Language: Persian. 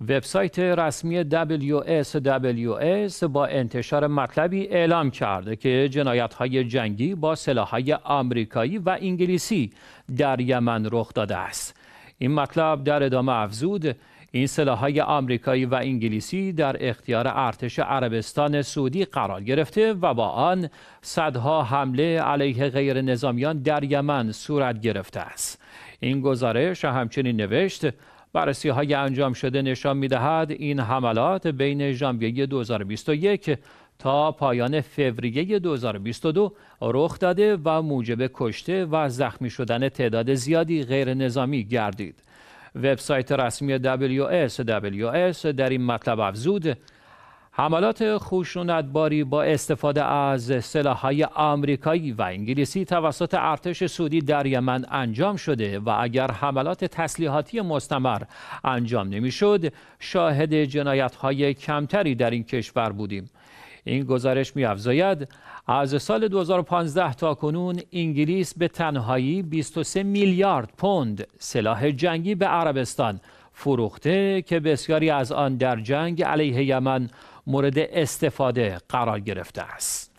وبسایت رسمی WSWS با انتشار مطلبی اعلام کرده که های جنگی با های آمریکایی و انگلیسی در یمن رخ داده است. این مطلب در ادامه افزود این های آمریکایی و انگلیسی در اختیار ارتش عربستان سعودی قرار گرفته و با آن صدها حمله علیه غیر نظامیان در یمن صورت گرفته است. این گزارش همچنین نوشت بررسی های انجام شده نشان می دهد این حملات بین ژانویه 2021 تا پایان فوریه 2022 رخ داده و موجب کشته و زخمی شدن تعداد زیادی غیر نظامی گردید. وبسایت رسمی WSWS در این مطلب افزود حملات خشونتباری با استفاده از سلاحهای آمریکایی و انگلیسی توسط ارتش سعودی در یمن انجام شده و اگر حملات تسلیحاتی مستمر انجام نمیشد شاهد جنایتهای کمتری در این کشور بودیم این گزارش میافزاید از سال 2015 تا کنون انگلیس به تنهایی 23 میلیارد پوند سلاح جنگی به عربستان فروخته که بسیاری از آن در جنگ علیه یمن مورد استفاده قرار گرفته است